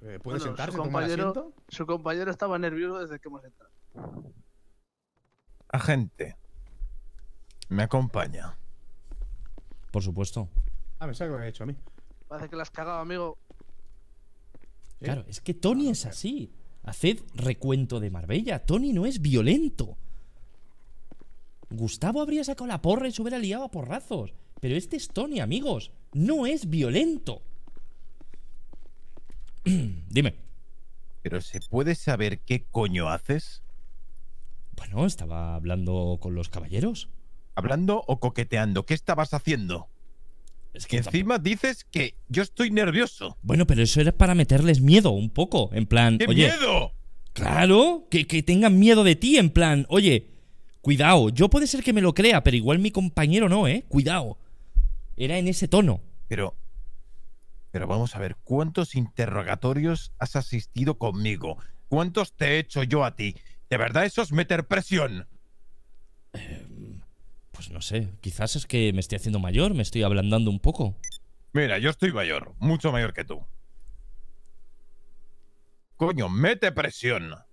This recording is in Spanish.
Eh, ¿Puedes bueno, Su compañero, su compañero estaba nervioso desde que hemos entrado. Agente. Me acompaña. Por supuesto. Ah, me sabe lo que ha hecho a mí. Parece que la has cagado, amigo. Claro, es que Tony es así. Haced recuento de Marbella. Tony no es violento. Gustavo habría sacado la porra y se hubiera liado a porrazos. Pero este es Tony, amigos. No es violento. Dime. ¿Pero se puede saber qué coño haces? Bueno, estaba hablando con los caballeros. ¿Hablando o coqueteando? ¿Qué estabas haciendo? Es que encima dices que yo estoy nervioso. Bueno, pero eso era para meterles miedo un poco. En plan, ¿Qué miedo! Claro, que, que tengan miedo de ti. En plan, oye, cuidado. Yo puede ser que me lo crea, pero igual mi compañero no, ¿eh? Cuidado. Era en ese tono. Pero pero vamos a ver, ¿cuántos interrogatorios has asistido conmigo? ¿Cuántos te he hecho yo a ti? De verdad, eso es meter presión. Em, pues no sé, quizás es que me estoy haciendo mayor, me estoy ablandando un poco. Mira, yo estoy mayor, mucho mayor que tú. Coño, mete presión.